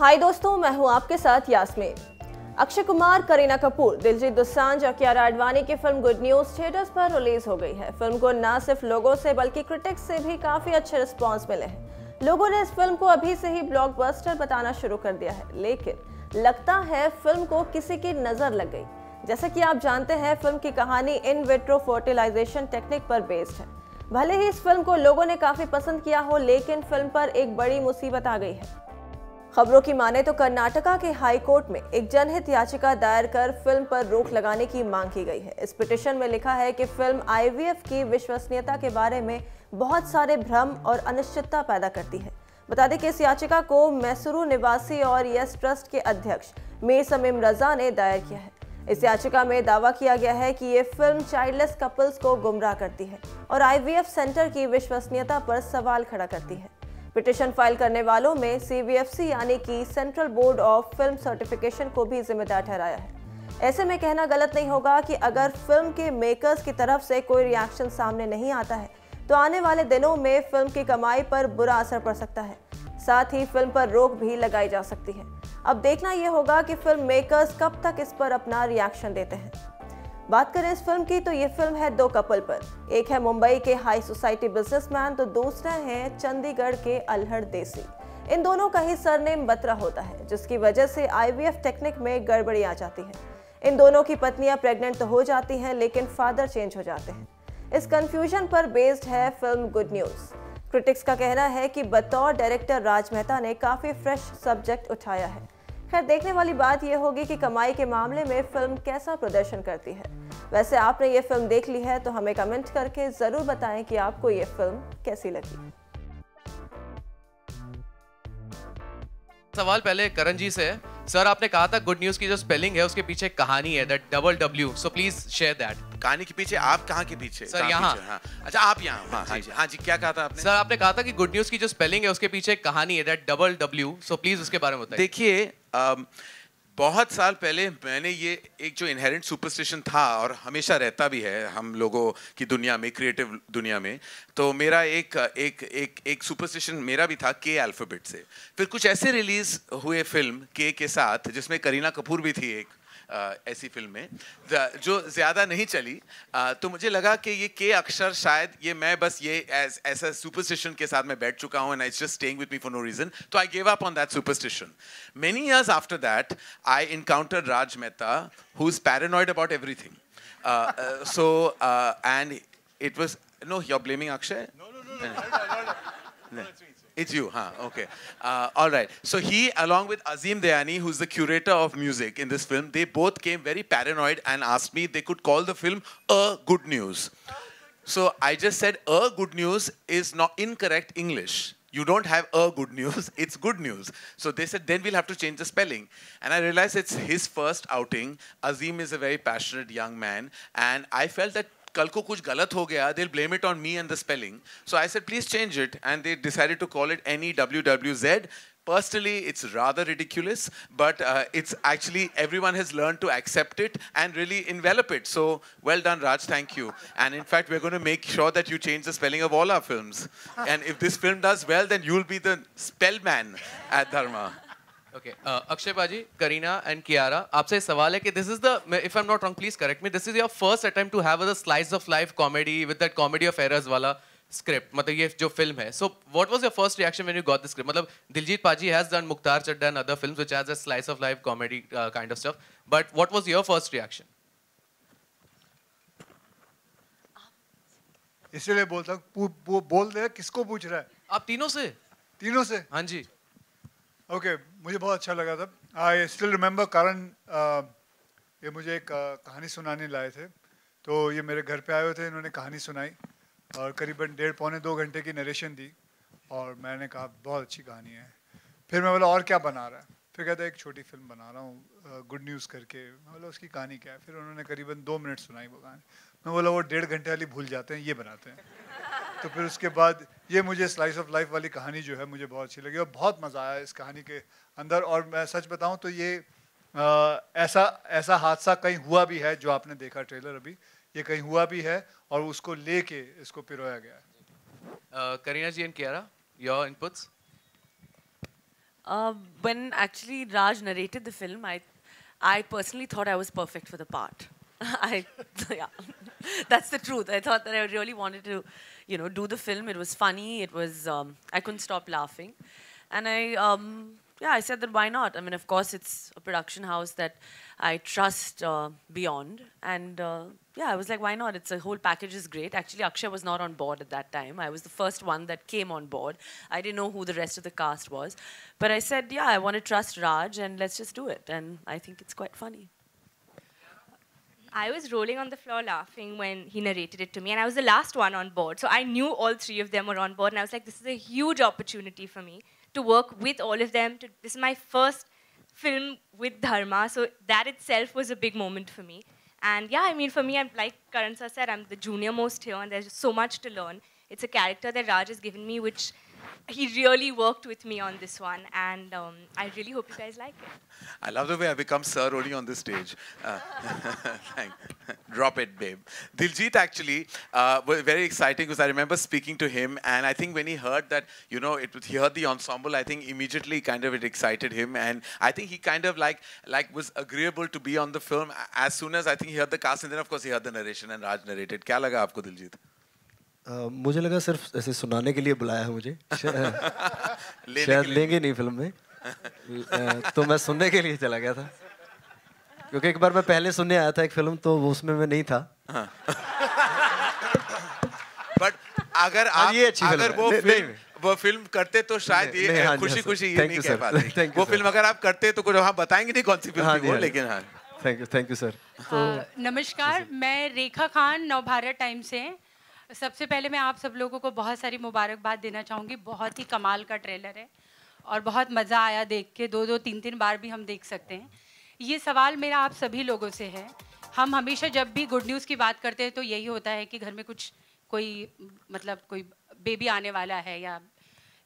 हाय दोस्तों मैं हूं आपके साथ यास्मीन अक्षय कुमार करीना कपूर दिलजीत दोसांझ और कियारा आडवाणी की फिल्म गुड न्यूज थिएटर्स पर रिलीज हो गई है फिल्म को ना सिर्फ लोगों से बल्कि क्रिटिक्स से भी काफी अच्छे रिस्पॉन्स मिले हैं लोगों ने इस फिल्म को अभी से ही ब्लॉकबस्टर बताना शुरू कर दिया है लेकिन लगता है फिल्म को किसी की नज़र लग गई जैसा कि आप जानते हैं फिल्म की कहानी इन विट्रो फर्टिलाइजेशन टेक्निक पर बेस्ड है भले ही इस फिल्म को लोगों ने काफ़ी पसंद किया हो लेकिन फिल्म पर एक बड़ी मुसीबत आ गई है खबरों की माने तो कर्नाटका के हाई कोर्ट में एक जनहित याचिका दायर कर फिल्म पर रोक लगाने की मांग की गई है इस पिटिशन में लिखा है कि फिल्म आईवीएफ की विश्वसनीयता के बारे में बहुत सारे भ्रम और अनिश्चितता पैदा करती है बता दें कि इस याचिका को मैसूरू निवासी और यस ट्रस्ट के अध्यक्ष मीर समीम रजा ने दायर किया है इस याचिका में दावा किया गया है कि ये फिल्म चाइल्डलेस कपल्स को गुमराह करती है और आईवीएफ सेंटर की विश्वसनीयता पर सवाल खड़ा करती है पिटिशन फाइल करने वालों में सीबीएफसी यानी कि central board of film certification को भी जिम्मेदार ठहराया है ऐसे में कहना गलत नहीं होगा कि अगर फिल्म के मेकर्स की तरफ से कोई रिएक्शन सामने नहीं आता है तो आने वाले दिनों में फिल्म की कमाई पर बुरा असर पड़ सकता है साथ ही फिल्म पर रोक भी लगाई जा सकती है अब देखना यह होगा कि फिल्म मेकर्स कब तक इस पर अपना रिएक्शन देते हैं बात करें इस फिल्म की तो ये फिल्म है दो कपल पर एक है मुंबई के हाई सोसाइटी बिजनेसमैन तो दूसरा है चंडीगढ़ के अलहड़ देसी इन दोनों का ही सरनेम बत्रा होता है जिसकी वजह से आईवीएफ टेक्निक में गड़बड़ी आ जाती है इन दोनों की पत्नियां प्रेग्नेंट तो हो जाती हैं लेकिन फादर चेंज हो जाते हैं इस कंफ्यूजन पर बेस्ड है फिल्म गुड न्यूज़ क्रिटिक्स का कहना है कि बतौर डायरेक्टर राज मेहता ने काफ़ी फ्रेश सब्जेक्ट उठाया है खैर देखने वाली बात यह होगी कि कमाई के मामले में फिल्म कैसा प्रदर्शन करती है वैसे आपने ये फिल्म देख ली है तो हमें कमेंट करके ज़रूर बताएं कि आपको ये फिल्म कैसी लगी सवाल पहले करण जी से सर आपने कहा था गुड न्यूज़ की जो स्पेलिंग है उसके पीछे कहानी है that double W so please share that कहानी के पीछे आप कहाँ के पीछे सर यहाँ हाँ। अच्छा आप यहाँ हाँ, हाँ, जी, क्या कहा था आपने सर आपने कहा था कि गुड न्यूज की जो स्पेलिंग है उसके पीछे कहानी है that double W so please उसके बारे में देखिए बहुत साल पहले मैंने ये एक जो इनहेरेंट सुपरस्टिशन था और हमेशा रहता भी है हम लोगों की दुनिया में क्रिएटिव दुनिया में तो मेरा एक एक एक एक सुपरस्टिशन मेरा भी था के अल्फ़ाबेट से फिर कुछ ऐसे रिलीज़ हुए फिल्म के के साथ जिसमें करीना कपूर भी थी एक ऐसी फिल्में जो ज़्यादा नहीं चली तो मुझे लगा कि ये के अक्षर शायद ये मैं बस ये ऐसा सुपरस्टिशन के साथ मैं बैठ चुका हूँ and I just staying with me for no reason तो I gave up on that superstition many years after that I encounter Raj Mehta who is paranoid about everything so and it was no you are blaming Akshay It's you, huh? Okay. Uh, all right. So he, along with Azim Dayani, who's the curator of music in this film, they both came very paranoid and asked me they could call the film A Good News. So I just said A Good News is not incorrect English. You don't have a good news, it's good news. So they said, then we'll have to change the spelling. And I realized it's his first outing. Azim is a very passionate young man. And I felt that कल को कुछ गलत हो गया they blame it on me and the spelling so I said please change it and they decided to call it any W W Z Personally, it's rather ridiculous, but uh, it's actually everyone has learned to accept it and really envelop it. So, well done, Raj. Thank you. And in fact, we're going to make sure that you change the spelling of all our films. And if this film does well, then you'll be the spell man at Dharma. Okay Akshay बाजी Kareena and Kiara आपसे सवाल है कि this is the if I am not wrong please correct me this is your first attempt to have a slice of life comedy with that comedy of errors वाला script मतलब ये जो फिल्म है so what was your first reaction when you got the script मतलब Diljit paaji has done Mukhtar Chadha and other films which has a slice of life comedy kind of stuff but what was your first reaction इसलिए बोलता हूं वो बोल दे किसको पूछ रहा है आप तीनों से तीनों से हां जी ओके okay. मुझे बहुत अच्छा लगा था आई स्टिल रिमेम्बर कारण ये मुझे एक uh, कहानी सुनाने लाए थे तो ये मेरे घर पे आए हुए थे इन्होंने कहानी सुनाई और करीबन डेढ़ पौने दो घंटे की नरेशन दी और मैंने कहा बहुत अच्छी कहानी है फिर मैं बोला और क्या बना रहा है फिर कहता एक छोटी फिल्म बना रहा हूँ गुड uh, न्यूज़ करके मैं बोला उसकी कहानी क्या है फिर उन्होंने करीबन दो मिनट सुनाई वो कहानी मैं बोला वो डेढ़ घंटे वाली भूल जाते हैं ये बनाते हैं तो फिर उसके बाद ये मुझे स्लाइस ऑफ लाइफ वाली कहानी जो है मुझे बहुत अच्छी लगी और बहुत मज़ा आया इस कहानी के अंदर और मैं सच बताऊँ तो ये आ, ऐसा ऐसा हादसा कहीं हुआ भी है जो आपने देखा ट्रेलर अभी ये कहीं हुआ भी है और उसको ले लेके इसको पिरोया गया करीना जी Karina ji and Kiara, your inputs. Uh, when actually Raj I the film, I, I personally thought I was perfect I, yeah, that's the truth. I thought that I really wanted to, you know, do the film. It was funny. It was, um, I couldn't stop laughing. And I, um, yeah, I said that why not? I mean, of course, it's a production house that I trust uh, beyond. And uh, yeah, I was like, why not? It's a whole package is great. Actually, Akshay was not on board at that time. I was the first one that came on board. I didn't know who the rest of the cast was. But I said, yeah, I want to trust Raj and let's just do it. And I think it's quite funny. I was rolling on the floor laughing when he narrated it to me, and I was the last one on board. So I knew all three of them were on board, and I was like, this is a huge opportunity for me to work with all of them. To, this is my first film with Dharma, so that itself was a big moment for me. And yeah, I mean, for me, I'm like Karan said, I'm the junior most here, and there's so much to learn. It's a character that Raj has given me, which he really worked with me on this one, and um, I really hope you guys like it. I love the way I become sir only on this stage. Uh, Drop it, babe. Diljit actually uh, was very exciting because I remember speaking to him, and I think when he heard that, you know, it, he heard the ensemble, I think immediately kind of it excited him, and I think he kind of like like was agreeable to be on the film as soon as I think he heard the cast, and then of course he heard the narration and Raj narrated. Kya laga aapko, Diljit? मुझे लगा सिर्फ ऐसे सुनाने के लिए बुलाया है मुझे लेने शायद लेंगे नहीं फिल्म में तो मैं सुनने के लिए चला गया था क्योंकि एक बार मैं पहले सुनने आया था एक फिल्म तो वो उसमें मैं नहीं था बट हाँ। अगर हाँ, आप ये अच्छी अगर वो फिल्म वो फिल्म करते तो शायद ये हाँ खुशी खुशी ये नहीं कह पाते वो फिल्म अगर आप करते तो कुछ हम बताएंगे नहीं कौन सी फिल्म थी वो लेकिन हाँ thank you thank you sir नमस्कार मैं रेखा खान नवभारत टाइम से सबसे पहले मैं आप सब लोगों को बहुत सारी मुबारकबाद देना चाहूँगी बहुत ही कमाल का ट्रेलर है और बहुत मज़ा आया देख के दो दो तीन तीन बार भी हम देख सकते हैं ये सवाल मेरा आप सभी लोगों से है हम हमेशा जब भी गुड न्यूज़ की बात करते हैं तो यही होता है कि घर में कुछ कोई मतलब कोई बेबी आने वाला है या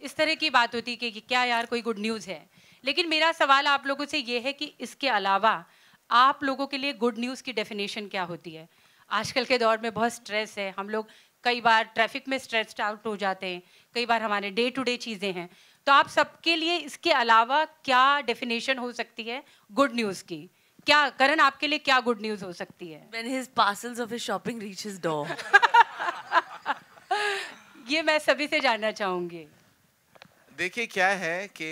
इस तरह की बात होती है कि, क्या यार कोई गुड न्यूज़ है लेकिन मेरा सवाल आप लोगों से ये है कि इसके अलावा आप लोगों के लिए गुड न्यूज़ की डेफिनेशन क्या होती है आजकल के दौर में बहुत स्ट्रेस है हम लोग कई बार ट्रैफिक में स्ट्रेस आउट हो जाते हैं कई बार हमारे डे टू डे चीज़ें हैं तो आप सबके लिए इसके अलावा क्या डेफिनेशन हो सकती है गुड न्यूज़ की क्या करण आपके लिए क्या गुड न्यूज़ हो सकती है When his parcels of his shopping reaches door. ये मैं सभी से जानना चाहूँगी देखिए क्या है कि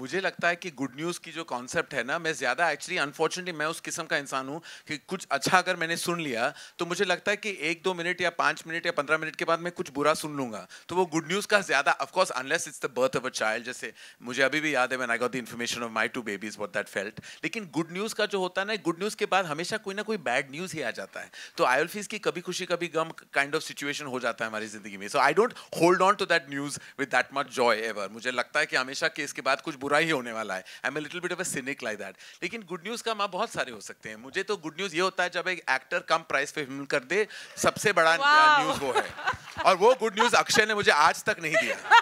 मुझे लगता है कि गुड न्यूज़ की जो कॉन्सेप्ट है ना मैं ज़्यादा एक्चुअली अनफॉर्चुनेटली मैं उस किस्म का इंसान हूँ कि कुछ अच्छा अगर मैंने सुन लिया तो मुझे लगता है कि एक दो मिनट या पाँच मिनट या पंद्रह मिनट के बाद मैं कुछ बुरा सुन लूँगा तो वो गुड न्यूज़ का ज़्यादा of course unless it's the birth of a child जैसे मुझे अभी भी याद है man I got the information of my two babies what that felt लेकिन गुड न्यूज़ का जो होता है ना गुड न्यूज़ के बाद हमेशा कोई ना कोई बैड न्यूज़ ही आ जाता है तो आई फीस की कभी खुशी कभी गम काइंड ऑफ सिचुएशन हो जाता है हमारी जिंदगी में so I don't hold on to that news with that much joy ever मुझे लगता है कि हमेशा कि इसके बाद साथ कुछ बुरा ही होने वाला है I am little bit of a cynic like that लेकिन गुड न्यूज़ का माँ बहुत सारे हो सकते हैं मुझे तो गुड न्यूज़ ये होता है जब एक एक्टर कम प्राइस पे फिल्म कर दे सबसे बड़ा न्यूज़ uh, वो है और वो गुड न्यूज़ अक्षय ने मुझे आज तक नहीं दिया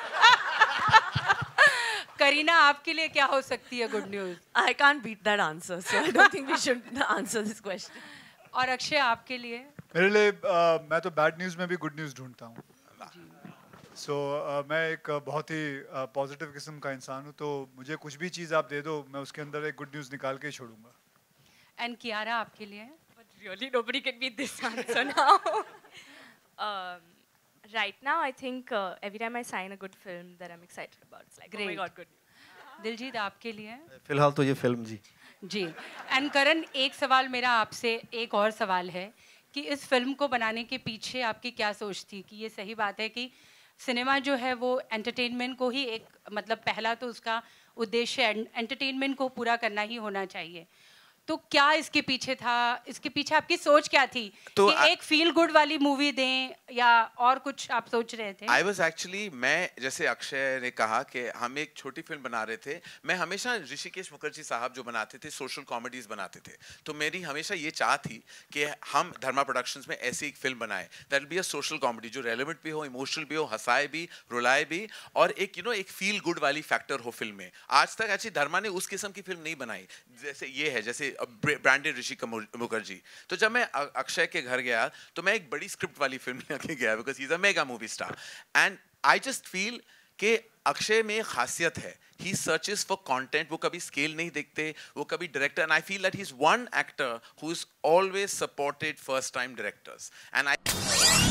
करीना आपके लिए क्या हो सकती है good news I can't beat that answer so I don't think we should answer this question और अक्षय आपके लिए मेरे लिए uh, मैं तो बैड न्यूज़ में भी गुड न्यूज़ ढूंढता हूँ सो so, uh, मैं एक uh, बहुत ही पॉजिटिव uh, किस्म का इंसान हूँ तो मुझे कुछ भी चीज़ आप दे दो मैं उसके अंदर एक गुड न्यूज़ निकाल के छोड़ूंगा एंड कियारा आपके लिए really nobody can beat this answer now. um, right now, I think uh, every time I sign a good film that I'm excited about, it's like, Great. Oh Diljit आपके लिए फिलहाल तो ये फिल्म जी जी एंड करण एक सवाल मेरा आपसे एक और सवाल है कि इस फिल्म को बनाने के पीछे आपकी क्या सोच थी कि ये सही बात है कि सिनेमा जो है वो एंटरटेनमेंट को ही एक मतलब पहला तो उसका उद्देश्य एंटरटेनमेंट को पूरा करना ही होना चाहिए तो क्या इसके पीछे था इसके पीछे आपकी सोच क्या थी तो कि आ... एक फील गुड वाली मूवी दें या और कुछ आप सोच रहे थे आई वॉज एक्चुअली मैं जैसे अक्षय ने कहा कि हम एक छोटी फिल्म बना रहे थे मैं हमेशा ऋषिकेश मुखर्जी साहब जो बनाते थे सोशल कॉमेडीज बनाते थे तो मेरी हमेशा ये चाह थी कि हम धर्मा प्रोडक्शंस में ऐसी एक फिल्म बनाए that be a social comedy जो रेलिवेंट भी हो इमोशनल भी हो हंसाए भी रुलाए भी और एक यू you नो know, एक फील गुड वाली फैक्टर हो फिल्म में आज तक एक्चुअली धर्मा ने उस किस्म की फिल्म नहीं बनाई जैसे ये है जैसे ब्रांडेड ऋषि मुखर्जी तो जब मैं अक्षय के घर गया तो मैं एक बड़ी स्क्रिप्ट वाली फिल्म लेके गया because is a mega movie star and I just feel के अक्षय में खासियत है ही सर्चेज फॉर कॉन्टेंट वो कभी स्केल नहीं देखते वो कभी director and I feel that he is one actor who is always supported first time directors and I